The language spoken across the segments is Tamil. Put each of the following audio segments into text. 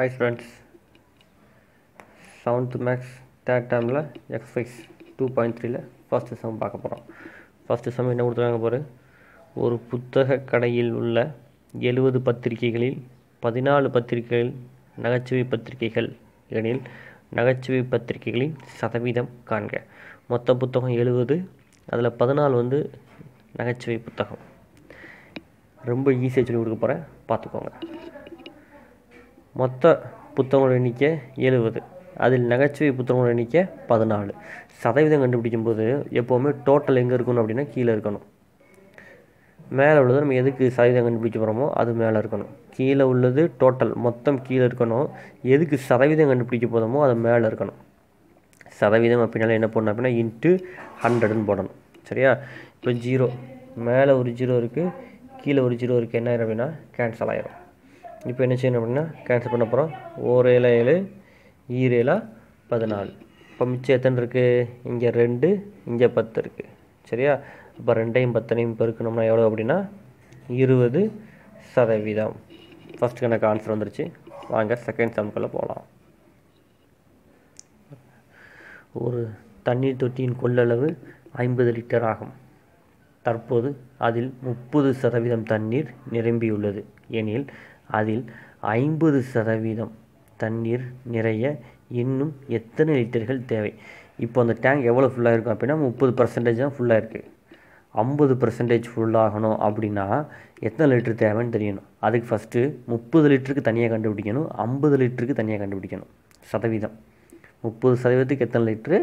hi students seventh maths third டேர்மில் எக்ஸசைஸ் டூ பாயிண்ட் த்ரீல ஃபஸ்ட்டு சம் பார்க்க போகிறோம் ஃபஸ்ட்டு சம் என்ன கொடுத்துருக்காங்க பாரு ஒரு புத்தக கடையில் உள்ள எழுபது பத்திரிகைகளில் பதினாலு பத்திரிகைகள் நகைச்சுவை பத்திரிகைகள் எனில் நகைச்சுவை பத்திரிகைகளின் சதவீதம் காண்க மொத்த புத்தகம் எழுபது அதில் பதினாலு வந்து நகைச்சுவை புத்தகம் ரொம்ப ஈஸியாக சொல்லி கொடுக்க போகிறேன் பார்த்துக்கோங்க மொத்த புத்தகங்களோட எண்ணிக்கை எழுபது அதில் நகைச்சுவை புத்தகங்களோட எண்ணிக்கை பதினாலு சதவீதம் கண்டுபிடிக்கும் போது எப்போவுமே டோட்டல் எங்கே இருக்கணும் அப்படின்னா கீழே இருக்கணும் மேலே உள்ளது நம்ம எதுக்கு சதவீதம் கண்டுபிடிக்க போகிறோமோ அது மேலே இருக்கணும் கீழே உள்ளது டோட்டல் மொத்தம் கீழே இருக்கணும் எதுக்கு சதவீதம் கண்டுபிடிக்க போதுமோ அது மேலே இருக்கணும் சதவீதம் அப்படின்னால என்ன பண்ணணும் அப்படின்னா இன்ட்டு ஹண்ட்ரடுன்னு போடணும் சரியா இப்போ ஜீரோ மேலே ஒரு ஜீரோ இருக்குது கீழே ஒரு ஜீரோ இருக்குது என்ன ஆயிரும் அப்படின்னா கேன்சல் ஆயிரும் இப்போ என்ன செய்யணும் அப்படின்னா கேன்சல் பண்ண போகிறோம் ஓர் ஏழு ஏழு ஈரேலா பதினாலு இப்போ மிச்சம் எத்தனை இருக்குது இங்கே ரெண்டு இங்கே பத்து இருக்குது சரியா இப்போ ரெண்டையும் பத்தனையும் பெருக்கணும்னா எவ்வளோ அப்படின்னா இருபது சதவீதம் ஃபஸ்ட்டு எனக்கு ஆன்சர் வந்துருச்சு வாங்க செகண்ட் சம்குள்ளே போகலாம் ஒரு தண்ணீர் தொட்டியின் கொள்ளளவு ஐம்பது லிட்டர் ஆகும் தற்போது அதில் முப்பது சதவீதம் தண்ணீர் நிரம்பியுள்ளது ஏனெனில் அதில் ஐம்பது சதவீதம் தண்ணீர் நிறைய இன்னும் எத்தனை லிட்டர்கள் தேவை இப்போ அந்த டேங்க் எவ்வளோ ஃபுல்லாக இருக்கும் அப்படின்னா முப்பது பர்சன்டேஜ் தான் ஃபுல்லாக இருக்குது ஐம்பது பர்சன்டேஜ் ஃபுல்லாகணும் அப்படின்னா எத்தனை லிட்டர் தேவைன்னு தெரியணும் அதுக்கு ஃபஸ்ட்டு முப்பது லிட்டருக்கு தனியாக கண்டுபிடிக்கணும் ஐம்பது லிட்டருக்கு தனியாக கண்டுபிடிக்கணும் சதவீதம் முப்பது சதவீதத்துக்கு எத்தனை லிட்ரு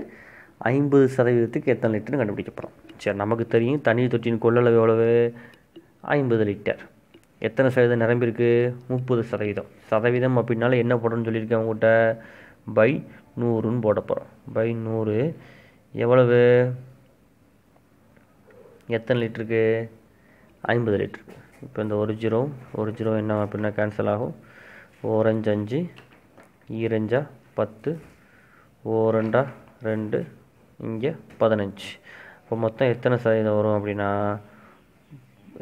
ஐம்பது சதவீதத்துக்கு எத்தனை லிட்டர்னு கண்டுபிடிக்கப்படும் சரி நமக்கு தெரியும் தண்ணீர் தொட்டியின் கொள்ளளவு எவ்வளவு ஐம்பது லிட்டர் எத்தனை சதவீதம் நிரம்பியிருக்கு முப்பது சதவீதம் சதவீதம் அப்படின்னால என்ன போடணும்னு சொல்லியிருக்கேன் அவங்ககிட்ட பை நூறுன்னு போட போகிறோம் பை நூறு எவ்வளவு எத்தனை லிட்டருக்கு ஐம்பது லிட்ரு இப்போ இந்த ஒரு ஜீரோ ஒரு ஜீரோ என்ன அப்படின்னா கேன்சல் ஆகும் ஓரஞ்சு அஞ்சு ஈரஞ்சா பத்து ஓரண்டா ரெண்டு இங்கே பதினஞ்சு இப்போ மொத்தம் எத்தனை சதவீதம் வரும் அப்படின்னா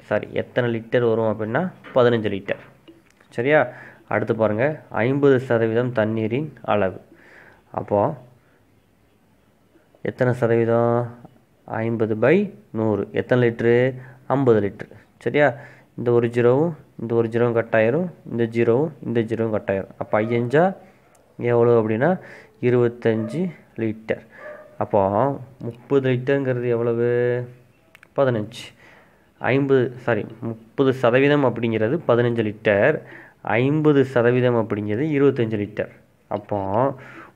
சாரி எத்தனை லிட்டர் வரும் அப்படின்னா பதினஞ்சு லிட்டர் சரியா அடுத்து பாருங்கள் ஐம்பது சதவீதம் தண்ணீரின் அளவு அப்போது எத்தனை சதவீதம் ஐம்பது பை நூறு எத்தனை லிட்ரு ஐம்பது லிட்ரு சரியா இந்த ஒரு ஜீரோவும் இந்த ஒரு ஜீரோவும் கட்டாயிரும் இந்த ஜீரோவும் இந்த ஜீரோவும் கட்டாயிரும் அப்போ ஐயஞ்சா எவ்வளோ அப்படின்னா இருபத்தஞ்சி லிட்டர் அப்போது முப்பது லிட்டருங்கிறது எவ்வளவு பதினஞ்சு ஐம்பது சாரி முப்பது சதவீதம் அப்படிங்கிறது பதினஞ்சு லிட்டர் ஐம்பது சதவீதம் அப்படிங்கிறது இருபத்தஞ்சி லிட்டர் அப்போ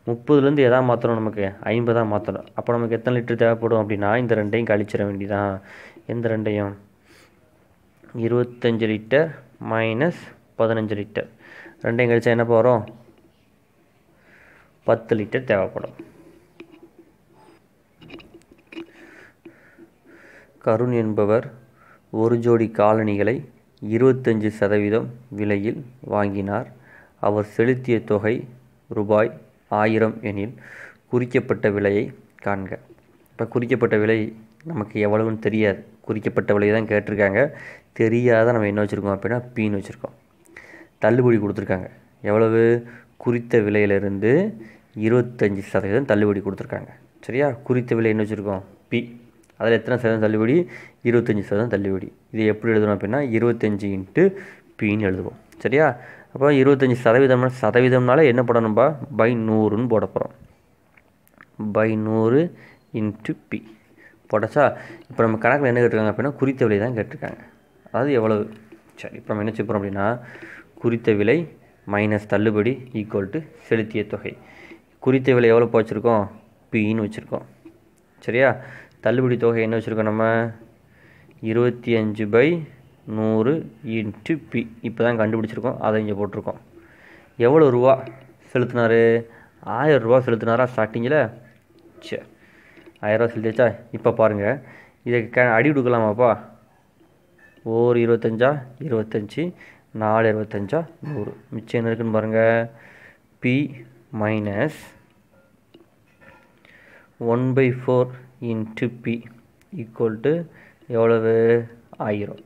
முப்பதுலேருந்து எதாக மாற்றணும் நமக்கு ஐம்பதாக மாற்றணும் அப்போ நமக்கு எத்தனை லிட்டர் தேவைப்படும் அப்படின்னா இந்த ரெண்டையும் கழிச்சிட வேண்டியதான் எந்த ரெண்டையும் இருபத்தஞ்சி லிட்டர் மைனஸ் பதினஞ்சு லிட்டர் ரெண்டையும் கழிச்சா என்ன போகிறோம் பத்து லிட்டர் தேவைப்படும் கருண் என்பவர் ஒரு ஜோடி காலணிகளை இருபத்தஞ்சு சதவீதம் விலையில் வாங்கினார் அவர் செலுத்திய தொகை ரூபாய் ஆயிரம் எனில் குறிக்கப்பட்ட விலையை காண்க இப்போ குறிக்கப்பட்ட விலை நமக்கு எவ்வளவுன்னு தெரியாது குறிக்கப்பட்ட விலையை தான் கேட்டிருக்காங்க தெரியாத நம்ம என்ன வச்சுருக்கோம் அப்படின்னா பீன் வச்சுருக்கோம் தள்ளுபடி கொடுத்துருக்காங்க எவ்வளவு குறித்த விலையிலிருந்து இருபத்தஞ்சி சதவீதம் தள்ளுபடி கொடுத்துருக்காங்க சரியா குறித்த விலை என்ன வச்சுருக்கோம் பி அதில் எத்தனை சதவீதம் தள்ளுபடி இருபத்தஞ்சி சதவீதம் தள்ளுபடி இது எப்படி எழுதணும் அப்படின்னா இருபத்தஞ்சி இன்ட்டு பின்னு எழுதுவோம் சரியா அப்போ இருபத்தஞ்சி சதவீதம்னா சதவீதம்னால என்ன போடணும்பா பை நூறுன்னு போட போகிறோம் பை நூறு இன்ட்டு பி போட்டச்சா இப்போ நம்ம கணக்கில் என்ன கேட்டிருக்காங்க அப்படின்னா குறித்த விலை தான் கேட்டிருக்காங்க அதாவது எவ்வளவு சரி இப்போ நம்ம என்ன செய்யறோம் அப்படின்னா குறித்த விலை மைனஸ் தள்ளுபடி ஈக்குவல் டு செலுத்திய தொகை குறித்த விலை எவ்வளோ போச்சுருக்கோம் பின்னு வச்சுருக்கோம் சரியா தள்ளுபடி தொகை என்ன வச்சுருக்கோம் நம்ம இருபத்தி அஞ்சு பை நூறு இன்ட்டு பி இப்போ தான் கண்டுபிடிச்சிருக்கோம் அதை இங்கே போட்டிருக்கோம் எவ்வளோ ரூபா செலுத்தினார் ஆயிரம் ரூபா செலுத்தினாரா ஸ்டார்டிங்கில் சே ஆயிரரூவா செலுத்தியாச்சா இப்போ பாருங்கள் இதை க அடி கொடுக்கலாமாப்பா ஓர் இருபத்தஞ்சா இருபத்தஞ்சி நாலு இருபத்தஞ்சா நூறு மிச்சம் என்ன இருக்குன்னு பாருங்கள் B minus one by four into B equal to எவ்வளவு ஆயிரும்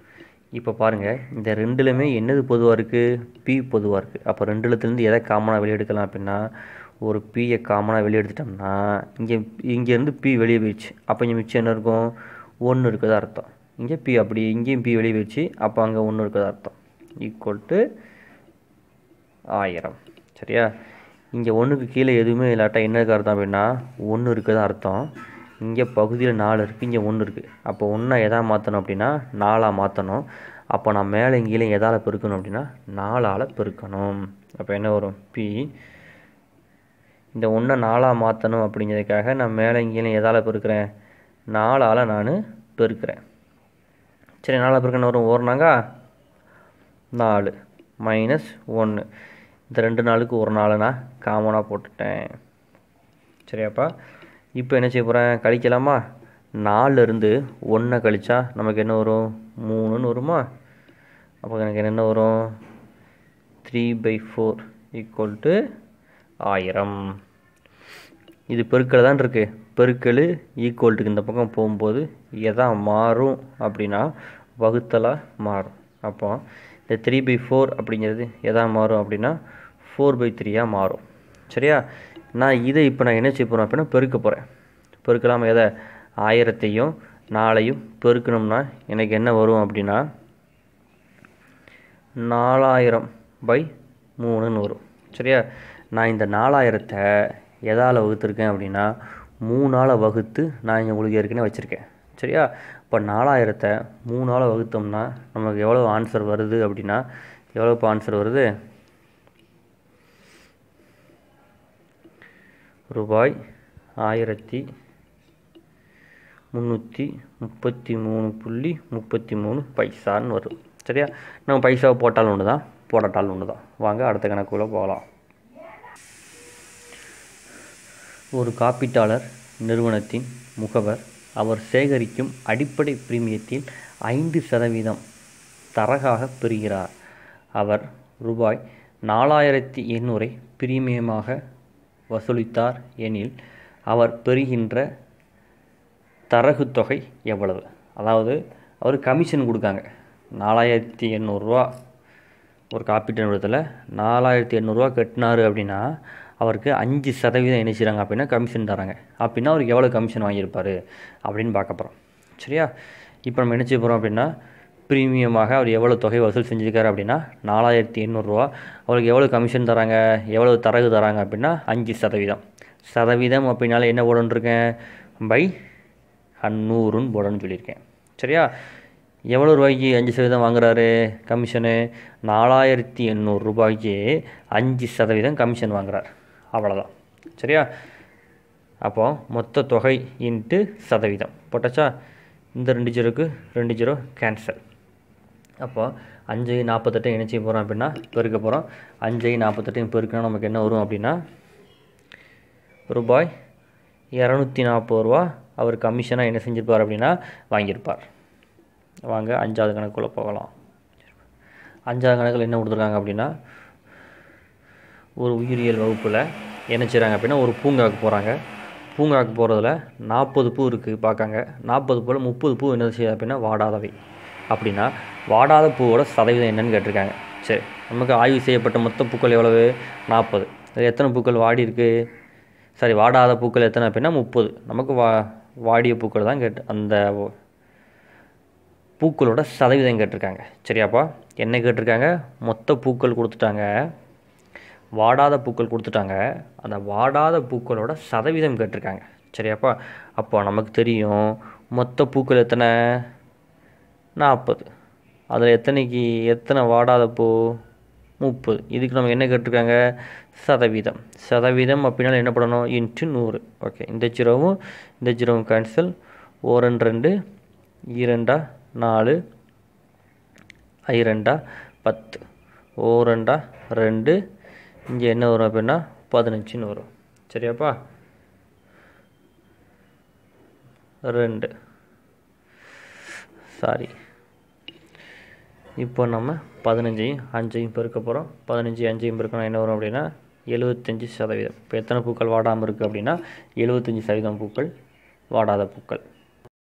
இப்போ பாருங்கள் இந்த ரெண்டுலையுமே என்னது பொதுவாக இருக்குது பி பொதுவாக இருக்குது அப்போ ரெண்டுலத்துலேருந்து எதை காமனாக வெளியெடுக்கலாம் அப்படின்னா ஒரு பியை காமனாக வெளியே எடுத்துட்டோம்னா இங்கே இங்கேருந்து பி வெளியே போயிடுச்சு அப்போ இங்கே மிச்சம் என்ன இருக்கும் ஒன்று இருக்கிறதா அர்த்தம் இங்கே பி அப்படி இங்கேயும் பி வெளியே போயிடுச்சு அப்போ அங்கே ஒன்று இருக்கதா அர்த்தம் ஈக்குவல் டு ஆயிரம் சரியா இங்கே ஒன்றுக்கு கீழே எதுவுமே இல்லாட்டா என்ன இருக்க அர்த்தம் அப்படின்னா ஒன்று இருக்குதான் அர்த்தம் இங்கே பகுதியில் நாலு இருக்குது இங்கே ஒன்று இருக்குது அப்போ ஒன்றை எதாக மாற்றணும் அப்படின்னா நாலாக மாற்றணும் அப்போ நான் மேலே இங்கேயும் எதால் பெருக்கணும் அப்படின்னா நாலால் பெருக்கணும் அப்போ என்ன வரும் பி இந்த ஒன்றை நாலாக மாற்றணும் அப்படிங்கிறதுக்காக நான் மேலே இங்கேயும் எதால் பெருக்கிறேன் நாலால் நான் பெருக்கிறேன் சரி நாலாக பெருக்கணும் வரும் நாங்கா நாலு மைனஸ் ஒன்று இந்த ரெண்டு நாளுக்கு ஒரு நாளை நான் காமனாக போட்டுட்டேன் சரியாப்பா இப்போ என்ன செய்ய போகிறேன் கழிக்கலாமா நாலுலேருந்து ஒன்றை கழித்தா நமக்கு என்ன வரும் மூணுன்னு வருமா அப்போ எனக்கு என்ன வரும் three by four equal to ஆயிரம் இது பெருக்கல் தான் இருக்குது பெருக்கல் ஈக்குவல்ட்டுக்கு இந்த பக்கம் போகும்போது எதா மாறும் அப்படின்னா வகுத்தலாக மாறும் அப்போ இந்த த்ரீ பை ஃபோர் அப்படிங்கிறது எதா மாறும் அப்படின்னா ஃபோர் பை த்ரீயாக மாறும் சரியா நான் இதை இப்போ நான் என்ன செய்ய போகிறேன் அப்படின்னா பெருக்க போகிறேன் பெருக்கலாம் எதை ஆயிரத்தையும் நாளையும் பெருக்கணும்னா எனக்கு என்ன வரும் அப்படின்னா நாலாயிரம் பை மூணுன்னு வரும் சரியா நான் இந்த நாலாயிரத்தை எதால் வகுத்துருக்கேன் அப்படின்னா மூணால் வகுத்து நான் இங்கே உங்களுக்கு ஏற்கனவே வச்சுருக்கேன் சரியா இப்போ நாலாயிரத்தை மூணால் வகுத்தோம்னா நமக்கு எவ்வளோ ஆன்சர் வருது அப்படின்னா எவ்வளோ இப்போ ஆன்சர் வருது ரூபாய் ஆயிரத்தி முந்நூற்றி முப்பத்தி மூணு புள்ளி முப்பத்தி மூணு பைசான்னு வரும் சரியா நம்ம பைசாவை போட்டாலும் ஒன்று தான் போடட்டாலும் ஒன்று தான் வாங்க அடுத்த கணக்குள்ளே போகலாம் ஒரு காப்பீட்டாளர் நிறுவனத்தின் முகவர் அவர் சேகரிக்கும் அடிப்படை பிரீமியத்தில் ஐந்து சதவீதம் தரகாக பெறுகிறார் அவர் ரூபாய் நாலாயிரத்தி எண்ணூறை பிரீமியமாக வசூலித்தார் எனில் அவர் பெறுகின்ற தரகு தொகை எவ்வளவு அதாவது அவர் கமிஷன் கொடுக்காங்க நாலாயிரத்தி எண்ணூறுரூவா ஒரு காப்பீட்டு நிறுவனத்தில் நாலாயிரத்தி எண்ணூறுரூவா கட்டினார் அப்படின்னா அவருக்கு அஞ்சு சதவீதம் இணைச்சிறாங்க அப்படின்னா கமிஷன் தராங்க அப்படின்னா அவருக்கு எவ்வளோ கமிஷன் வாங்கியிருப்பார் அப்படின்னு பார்க்க போகிறோம் சரியா இப்போ நம்ம நினச்சி போகிறோம் அப்படின்னா ப்ரீமியமாக அவர் எவ்வளோ தொகை வசூல் செஞ்சுருக்காரு அப்படின்னா நாலாயிரத்தி எண்ணூறுரூவா அவருக்கு எவ்வளோ கமிஷன் தராங்க எவ்வளோ தரகு தராங்க அப்படின்னா அஞ்சு சதவீதம் சதவீதம் அப்படின்னால என்ன இருக்கேன் பை அந்நூறுன்னு போடணும்னு சொல்லியிருக்கேன் சரியா எவ்வளோ ரூபாய்க்கு அஞ்சு சதவீதம் வாங்குறாரு கமிஷனு நாலாயிரத்தி எண்ணூறு ரூபாய்க்கு அஞ்சு சதவீதம் கமிஷன் வாங்குறார் அவ்வளோதான் சரியா அப்போ மொத்த தொகை இன்ட்டு சதவீதம் போட்டாச்சா இந்த ரெண்டு ஜீரோக்கு ரெண்டு ஜீரோ கேன்சல் அப்போ அஞ்சு நாற்பத்தெட்டையும் இணைச்சி போகிறோம் அப்படின்னா பெருக்க போகிறோம் அஞ்சு நாற்பத்தெட்டையும் பெருக்கினா நமக்கு என்ன வரும் அப்படின்னா ரூபாய் இரநூத்தி நாற்பது ரூபா அவர் கமிஷனாக என்ன செஞ்சுருப்பார் அப்படின்னா வாங்கியிருப்பார் வாங்க அஞ்சாவது கணக்குள்ளே போகலாம் அஞ்சாவது கணக்கில் என்ன கொடுத்துருக்காங்க அப்படின்னா ஒரு உயிரியல் வகுப்பில் என்ன செய்கிறாங்க அப்படின்னா ஒரு பூங்காவுக்கு போகிறாங்க பூங்காவுக்கு போகிறதுல நாற்பது பூ இருக்குது பார்க்காங்க நாற்பது பூவில் முப்பது பூ என்ன செய்யுது அப்படின்னா வாடாதவை அப்படின்னா வாடாத பூவோட சதவீதம் என்னன்னு கேட்டிருக்காங்க சரி நமக்கு ஆய்வு செய்யப்பட்ட மொத்த பூக்கள் எவ்வளவு நாற்பது எத்தனை பூக்கள் வாடி இருக்குது சரி வாடாத பூக்கள் எத்தனை அப்படின்னா முப்பது நமக்கு வா வாடிய பூக்கள் தான் கேட்டு அந்த பூக்களோட சதவீதம் கேட்டிருக்காங்க சரியாப்பா என்ன கேட்டிருக்காங்க மொத்த பூக்கள் கொடுத்துட்டாங்க வாடாத பூக்கள் கொடுத்துட்டாங்க அந்த வாடாத பூக்களோட சதவீதம் கேட்டிருக்காங்க சரியாப்பா அப்போ நமக்கு தெரியும் மொத்த பூக்கள் எத்தனை நாற்பது அதில் எத்தனைக்கு எத்தனை வாடாத பூ முப்பது இதுக்கு நம்ம என்ன கேட்டிருக்காங்க சதவீதம் சதவீதம் அப்படின்னாலும் என்ன பண்ணணும் இன்ட்டு நூறு ஓகே இந்த ஜீரோவும் இந்த ஜீரோவும் கேன்சல் ஓரன் ரெண்டு இரண்டா நாலு இரண்டா பத்து ஓரண்டா ரெண்டு இங்கே என்ன வரும் அப்படின்னா பதினஞ்சுன்னு வரும் சரியாப்பா ரெண்டு சாரி இப்போ நம்ம பதினஞ்சையும் அஞ்சையும் பெருக்க போகிறோம் பதினஞ்சு அஞ்சையும் பெருக்கணும் என்ன வரும் அப்படின்னா எழுபத்தஞ்சி சதவீதம் இப்போ எத்தனை பூக்கள் வாடாமல் இருக்குது அப்படின்னா எழுபத்தஞ்சி சதவீதம் பூக்கள் வாடாத பூக்கள்